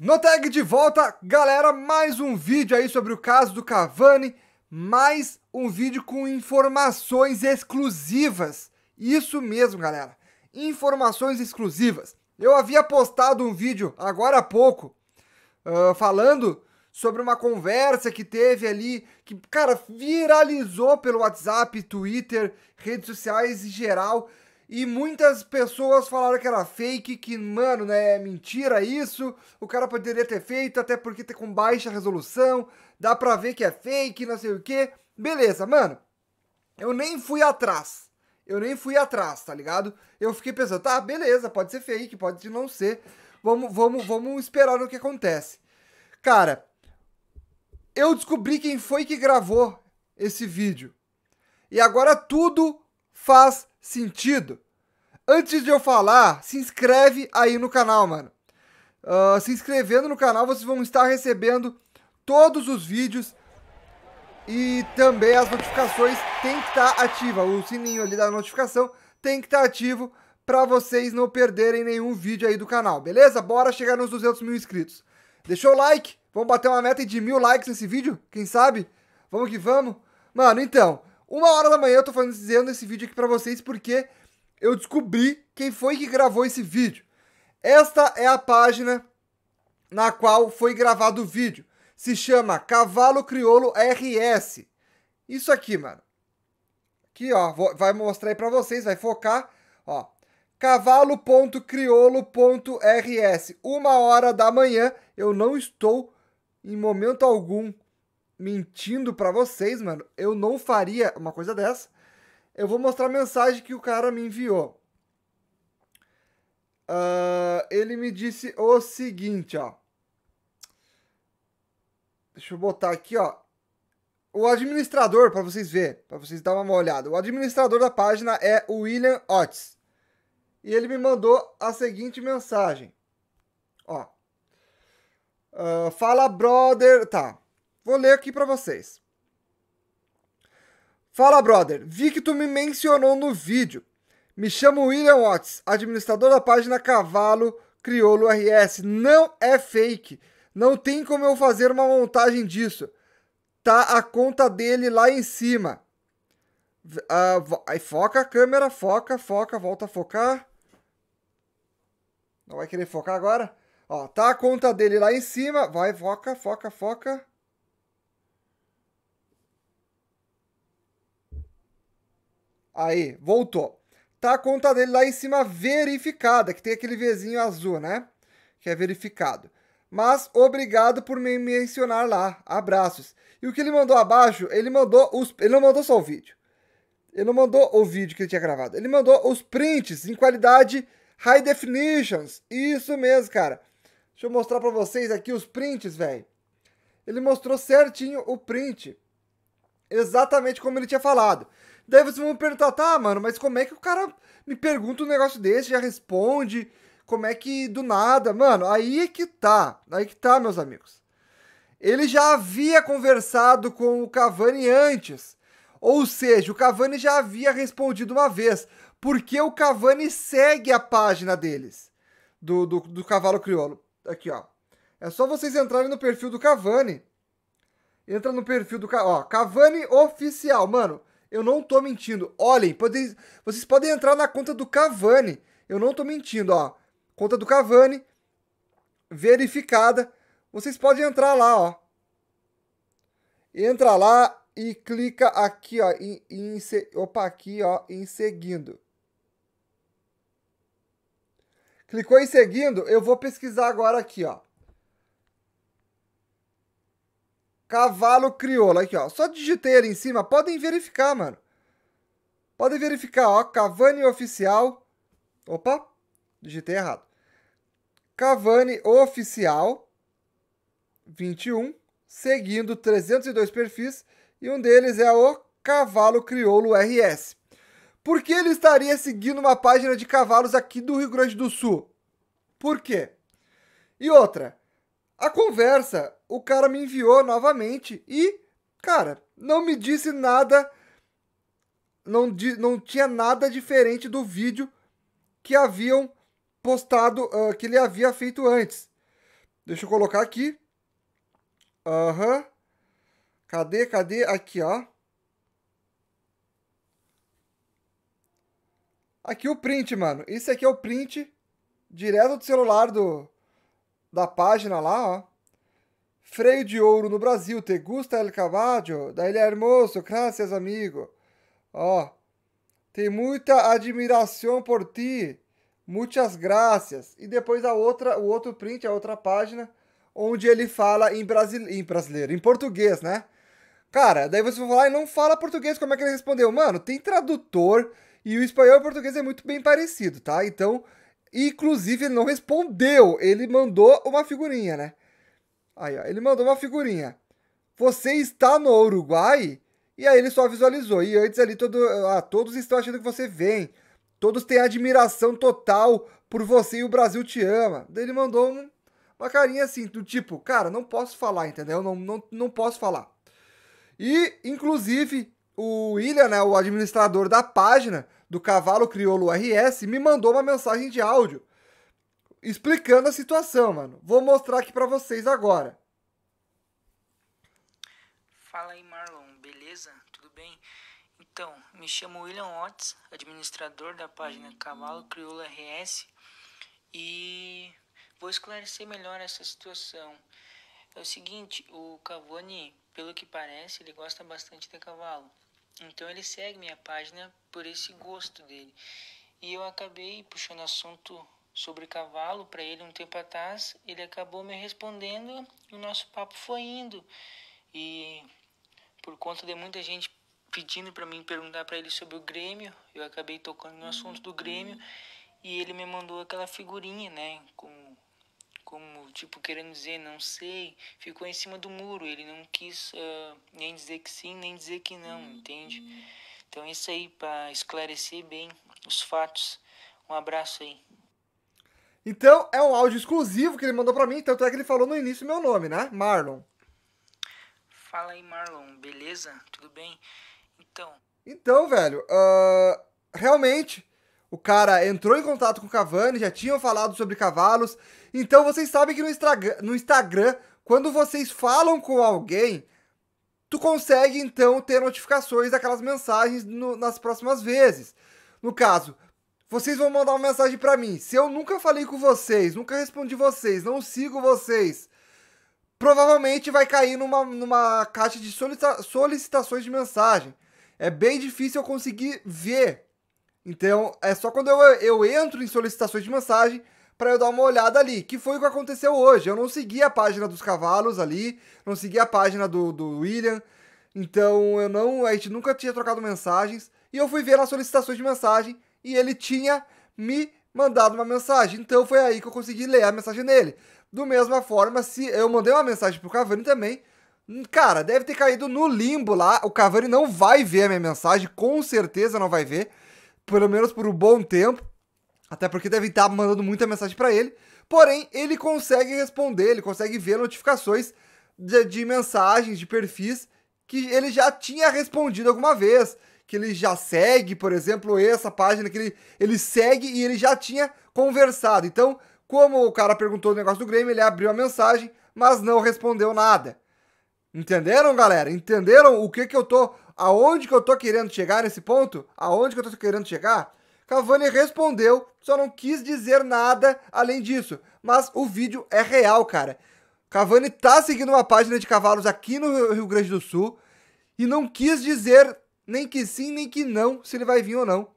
No tag de volta, galera, mais um vídeo aí sobre o caso do Cavani, mais um vídeo com informações exclusivas. Isso mesmo, galera. Informações exclusivas. Eu havia postado um vídeo agora há pouco uh, falando sobre uma conversa que teve ali, que, cara, viralizou pelo WhatsApp, Twitter, redes sociais em geral e muitas pessoas falaram que era fake, que, mano, né, é mentira isso, o cara poderia ter feito, até porque tá com baixa resolução, dá pra ver que é fake, não sei o que. Beleza, mano, eu nem fui atrás. Eu nem fui atrás, tá ligado? Eu fiquei pensando, tá, beleza, pode ser fake, pode não ser. Vamos, vamos, vamos esperar o que acontece. Cara, eu descobri quem foi que gravou esse vídeo. E agora tudo faz sentido? Antes de eu falar, se inscreve aí no canal, mano. Uh, se inscrevendo no canal, vocês vão estar recebendo todos os vídeos e também as notificações tem que estar tá ativa. O sininho ali da notificação tem que estar tá ativo para vocês não perderem nenhum vídeo aí do canal, beleza? Bora chegar nos 200 mil inscritos. Deixou o like? Vamos bater uma meta de mil likes nesse vídeo? Quem sabe? Vamos que vamos? Mano, então, uma hora da manhã eu tô fazendo esse vídeo aqui pra vocês porque eu descobri quem foi que gravou esse vídeo. Esta é a página na qual foi gravado o vídeo. Se chama Cavalo Criolo RS. Isso aqui, mano. Aqui, ó, vou, vai mostrar aí pra vocês, vai focar, ó. Cavalo.criolo.rs. Uma hora da manhã, eu não estou em momento algum mentindo para vocês, mano. Eu não faria uma coisa dessa. Eu vou mostrar a mensagem que o cara me enviou. Uh, ele me disse o seguinte, ó. Deixa eu botar aqui, ó. O administrador, para vocês ver, para vocês dar uma olhada. O administrador da página é o William Otis. E ele me mandou a seguinte mensagem. Ó. Uh, fala, brother. Tá. Vou ler aqui para vocês. Fala, brother. Vi que tu me mencionou no vídeo. Me chamo William Watts, administrador da página Cavalo Criolo RS. Não é fake. Não tem como eu fazer uma montagem disso. Tá a conta dele lá em cima. Uh, aí foca a câmera, foca, foca, volta a focar. Não vai querer focar agora? Ó, tá a conta dele lá em cima. Vai, foca, foca, foca. Aí, voltou. Tá a conta dele lá em cima verificada, que tem aquele Vzinho azul, né? Que é verificado. Mas obrigado por me mencionar lá. Abraços. E o que ele mandou abaixo, ele mandou os. Ele não mandou só o vídeo. Ele não mandou o vídeo que ele tinha gravado. Ele mandou os prints em qualidade high definitions. Isso mesmo, cara. Deixa eu mostrar para vocês aqui os prints, velho. Ele mostrou certinho o print. Exatamente como ele tinha falado. Daí vocês vão me perguntar, tá, mano, mas como é que o cara me pergunta um negócio desse, já responde? Como é que do nada? Mano, aí é que tá. Aí que tá, meus amigos. Ele já havia conversado com o Cavani antes. Ou seja, o Cavani já havia respondido uma vez. Porque o Cavani segue a página deles. Do, do, do Cavalo Criolo. Aqui, ó. É só vocês entrarem no perfil do Cavani. Entra no perfil do... Ó, Cavani Oficial. Mano, eu não tô mentindo. Olhem, pode, vocês podem entrar na conta do Cavani. Eu não tô mentindo, ó. Conta do Cavani verificada. Vocês podem entrar lá, ó. Entra lá e clica aqui, ó, em, em opa, aqui, ó, em seguindo. Clicou em seguindo, eu vou pesquisar agora aqui, ó. Cavalo crioulo. Aqui, ó. Só digitei ali em cima. Podem verificar, mano. Podem verificar, ó. Cavani oficial. Opa, digitei errado. Cavani oficial 21, seguindo 302 perfis e um deles é o Cavalo Crioulo RS. Por que ele estaria seguindo uma página de cavalos aqui do Rio Grande do Sul? Por quê? E outra, a conversa, o cara me enviou novamente e, cara, não me disse nada. Não, não tinha nada diferente do vídeo que haviam postado, uh, que ele havia feito antes. Deixa eu colocar aqui. Aham. Uhum. Cadê, cadê? Aqui, ó. Aqui o print, mano. Isso aqui é o print direto do celular do, da página lá, ó. Freio de ouro no Brasil, te gusta el caballo? Da Ilha Hermoso, graças, amigo. Ó, tem muita admiração por ti, muitas graças. E depois a outra, o outro print, a outra página, onde ele fala em, brasile... em brasileiro, em português, né? Cara, daí você vai falar e não fala português, como é que ele respondeu? Mano, tem tradutor e o espanhol e o português é muito bem parecido, tá? Então, Inclusive, ele não respondeu. Ele mandou uma figurinha, né? Aí, ó, ele mandou uma figurinha. Você está no Uruguai? E aí ele só visualizou. E antes ali, todo, ah, todos estão achando que você vem. Todos têm admiração total por você e o Brasil te ama. Daí ele mandou um, uma carinha assim, do tipo, cara, não posso falar, entendeu? Não, não, não posso falar. E, inclusive, o William, né, o administrador da página, do Cavalo Crioulo RS, me mandou uma mensagem de áudio explicando a situação, mano. Vou mostrar aqui para vocês agora. Fala aí, Marlon, beleza? Tudo bem? Então, me chamo William Otis, administrador da página Cavalo Crioulo RS e vou esclarecer melhor essa situação. É o seguinte, o Cavani, pelo que parece, ele gosta bastante de cavalo. Então ele segue minha página por esse gosto dele. E eu acabei puxando assunto sobre cavalo para ele um tempo atrás, ele acabou me respondendo e o nosso papo foi indo. E por conta de muita gente pedindo para mim perguntar para ele sobre o Grêmio, eu acabei tocando no assunto uhum. do Grêmio e ele me mandou aquela figurinha, né, com como tipo querendo dizer não sei, ficou em cima do muro. Ele não quis uh, nem dizer que sim, nem dizer que não, uhum. entende? Então é isso aí para esclarecer bem os fatos. Um abraço aí. Então é um áudio exclusivo que ele mandou para mim, tanto é que ele falou no início meu nome, né? Marlon. Fala aí, Marlon, beleza? Tudo bem? Então. Então, velho, uh, realmente o cara entrou em contato com o Cavani, já tinham falado sobre cavalos. Então vocês sabem que no, no Instagram, quando vocês falam com alguém, tu consegue então ter notificações daquelas mensagens no, nas próximas vezes. No caso, vocês vão mandar uma mensagem para mim. Se eu nunca falei com vocês, nunca respondi vocês, não sigo vocês, provavelmente vai cair numa, numa caixa de solicita solicitações de mensagem. É bem difícil eu conseguir ver então, é só quando eu, eu entro em solicitações de mensagem para eu dar uma olhada ali, que foi o que aconteceu hoje. Eu não segui a página dos cavalos ali, não segui a página do, do William, então eu não, a gente nunca tinha trocado mensagens. E eu fui ver nas solicitações de mensagem e ele tinha me mandado uma mensagem. Então foi aí que eu consegui ler a mensagem dele. Do mesma forma, se eu mandei uma mensagem pro Cavani também, hum, cara, deve ter caído no limbo lá. O Cavani não vai ver a minha mensagem, com certeza não vai ver pelo menos por um bom tempo, até porque deve estar tá mandando muita mensagem para ele. Porém, ele consegue responder, ele consegue ver notificações de, de mensagens, de perfis que ele já tinha respondido alguma vez que ele já segue, por exemplo, essa página que ele, ele segue e ele já tinha conversado. Então, como o cara perguntou o negócio do Grêmio, ele abriu a mensagem, mas não respondeu nada. Entenderam, galera? Entenderam o que, que eu tô Aonde que eu tô querendo chegar nesse ponto? Aonde que eu tô querendo chegar? Cavani respondeu, só não quis dizer nada além disso. Mas o vídeo é real, cara. Cavani tá seguindo uma página de cavalos aqui no Rio Grande do Sul e não quis dizer nem que sim, nem que não, se ele vai vir ou não.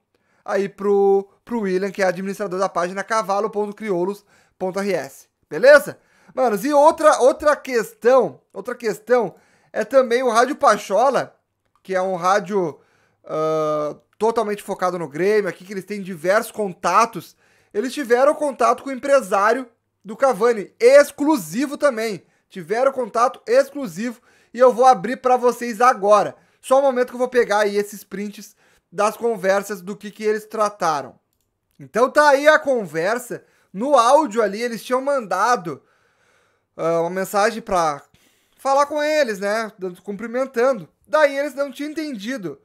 Aí pro, pro William, que é administrador da página cavalo.criolos.rs. Beleza? Manos, e outra, outra questão, outra questão é também o Rádio Pachola que é um rádio uh, totalmente focado no Grêmio, aqui que eles têm diversos contatos. Eles tiveram contato com o empresário do Cavani, exclusivo também. Tiveram contato exclusivo e eu vou abrir para vocês agora. Só um momento que eu vou pegar aí esses prints das conversas do que, que eles trataram. Então tá aí a conversa. No áudio ali eles tinham mandado uh, uma mensagem para falar com eles, né? Cumprimentando. Daí eles não tinham entendido.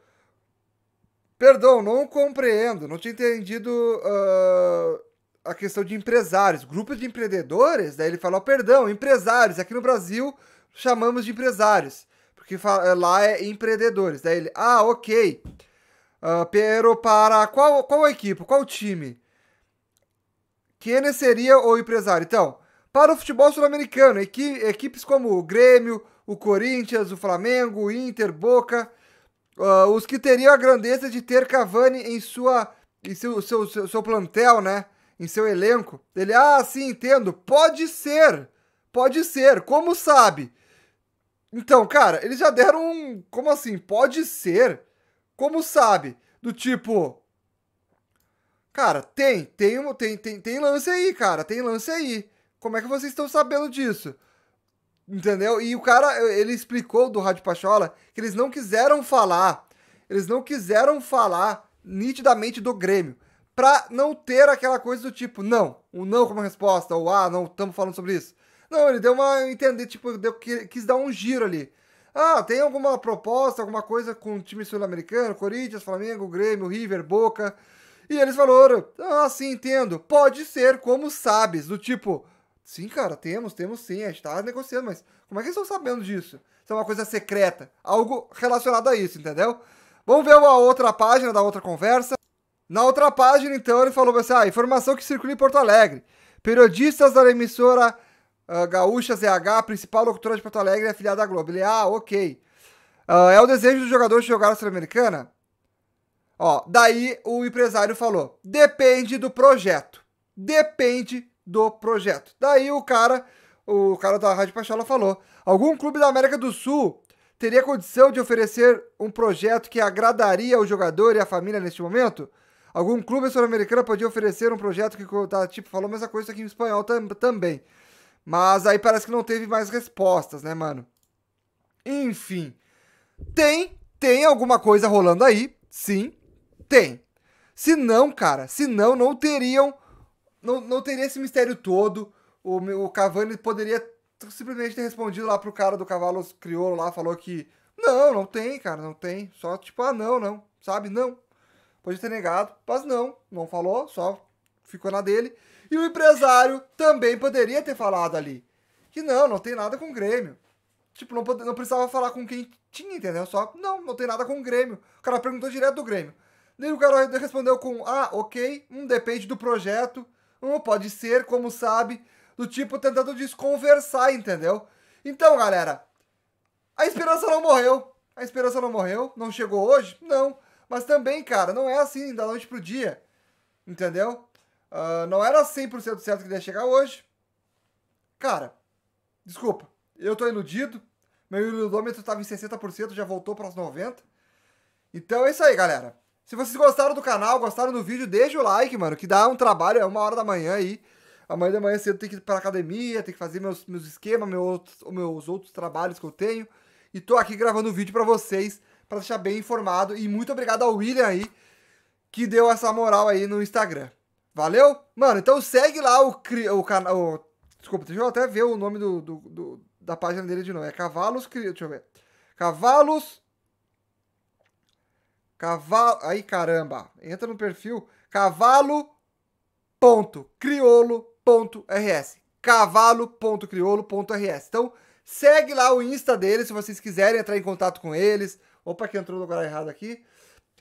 Perdão, não compreendo. Não tinha entendido uh, a questão de empresários. Grupos de empreendedores, daí ele falou: perdão, empresários. Aqui no Brasil chamamos de empresários, porque eh, lá é empreendedores. Daí ele: ah, ok. Uh, ah, pero para qual, qual equipe, qual time? Quem seria o empresário? Então, para o futebol sul-americano, equi equipes como o Grêmio, o Corinthians, o Flamengo, o Inter, Boca, uh, os que teriam a grandeza de ter Cavani em sua em seu, seu, seu, seu plantel, né? Em seu elenco. Ele, ah, sim, entendo. Pode ser. Pode ser. Como sabe? Então, cara, eles já deram um. Como assim? Pode ser? Como sabe? Do tipo. Cara, tem, tem, tem, tem, tem lance aí, cara, tem lance aí. Como é que vocês estão sabendo disso? Entendeu? E o cara, eh, ele explicou do Rádio Pachola que eles não quiseram falar. Eles não quiseram falar nitidamente do Grêmio. Pra não ter aquela coisa do tipo, não, o um não como resposta, ou ah, não estamos falando sobre isso. Não, ele deu uma. Entender, tipo, deu, quis dar um giro ali. Ah, tem alguma proposta, alguma coisa com o time sul-americano, Corinthians, Flamengo, Grêmio, River, Boca. E eles falaram, ah, sim, entendo. Pode ser, como sabes, do tipo, Sim, cara, temos, temos sim. A gente tá negociando, mas como é que eles estão sabendo disso? Isso é uma coisa secreta. Algo relacionado a isso, entendeu? Vamos ver uma outra página da outra conversa. Na outra página, então, ele falou assim: ah, informação que circula em Porto Alegre. Periodistas da emissora uh, Gaúcha ZH, principal locutora de Porto Alegre, é afiliada à Globo. Ele, ah, ok. Uh, é o desejo do jogador de jogar a Sul-Americana? Ó, daí o empresário falou: depende do projeto. Depende do projeto. Daí o cara, o cara da Rádio Pachola falou: algum clube da América do Sul teria condição de oferecer um projeto que agradaria o jogador e a família neste momento? Algum clube sul-americano podia oferecer um projeto que tá, tipo, falou a mesma coisa aqui em espanhol tam também. Mas aí parece que não teve mais respostas, né, mano? Enfim. Tem, tem alguma coisa rolando aí. Sim, tem. Se não, cara, se não, não teriam não, não teria esse mistério todo. O, o Cavani poderia simplesmente ter respondido lá pro cara do cavalo crioulo lá, falou que não, não tem, cara, não tem. Só tipo, ah, não, não, sabe? Não. Pode ter negado, mas não, não falou, só ficou na dele. E o empresário também poderia ter falado ali que não, não tem nada com o Grêmio. Tipo, não, não precisava falar com quem tinha, entendeu? Só, não, não tem nada com o Grêmio. O cara perguntou direto do Grêmio. Daí o cara respondeu com, ah, ok, um depende do projeto ou pode ser, como sabe, do tipo tentando desconversar, entendeu? Então, galera, a esperança não morreu. A esperança não morreu, não chegou hoje? Não. Mas também, cara, não é assim da noite pro dia. Entendeu? Uh, não era 100% certo que ia chegar hoje. Cara, desculpa, eu tô iludido. Meu iludômetro tava em 60%, já voltou para os 90%. Então é isso aí, galera. Se vocês gostaram do canal, gostaram do vídeo, deixa o like, mano, que dá um trabalho, é uma hora da manhã aí. Amanhã da manhã cedo tem que ir pra academia, tem que fazer meus, meus esquemas, meus, meus outros trabalhos que eu tenho. E tô aqui gravando o vídeo pra vocês, pra deixar bem informado. E muito obrigado ao William aí, que deu essa moral aí no Instagram. Valeu? Mano, então segue lá o, o canal... Desculpa, deixa eu até ver o nome do, do, do, da página dele de novo. É Cavalos... Deixa eu ver. Cavalos... Cavalo. Aí, caramba. Entra no perfil cavalo.criolo.rs. Cavalo.criolo.rs. Então, segue lá o Insta deles se vocês quiserem entrar em contato com eles. Opa, que entrou no lugar errado aqui.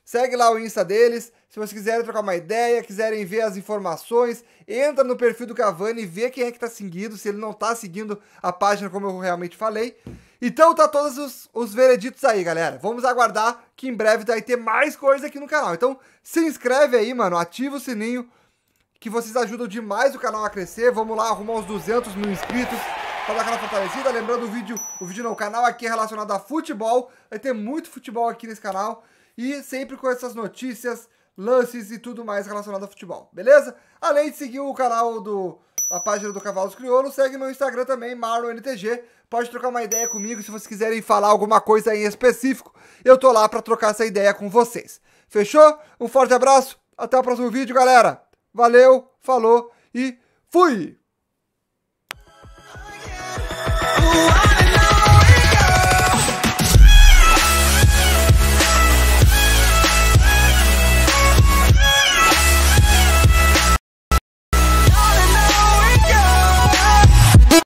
Segue lá o Insta deles. Se vocês quiserem trocar uma ideia, quiserem ver as informações, entra no perfil do Cavani e vê quem é que está seguindo, se ele não está seguindo a página como eu realmente falei. Então tá todos os, os vereditos aí, galera. Vamos aguardar que em breve vai ter mais coisa aqui no canal. Então se inscreve aí, mano, ativa o sininho que vocês ajudam demais o canal a crescer. Vamos lá arrumar uns 200 mil inscritos pra dar aquela fortalecida. Lembrando, o vídeo, o vídeo não, o canal aqui é relacionado a futebol. Vai ter muito futebol aqui nesse canal e sempre com essas notícias, lances e tudo mais relacionado ao futebol, beleza? Além de seguir o canal do a página do Cavalos Crioulo, segue meu Instagram também, MaroNTG. Pode trocar uma ideia comigo se vocês quiserem falar alguma coisa em específico. Eu tô lá para trocar essa ideia com vocês. Fechou? Um forte abraço, até o próximo vídeo, galera. Valeu, falou e fui!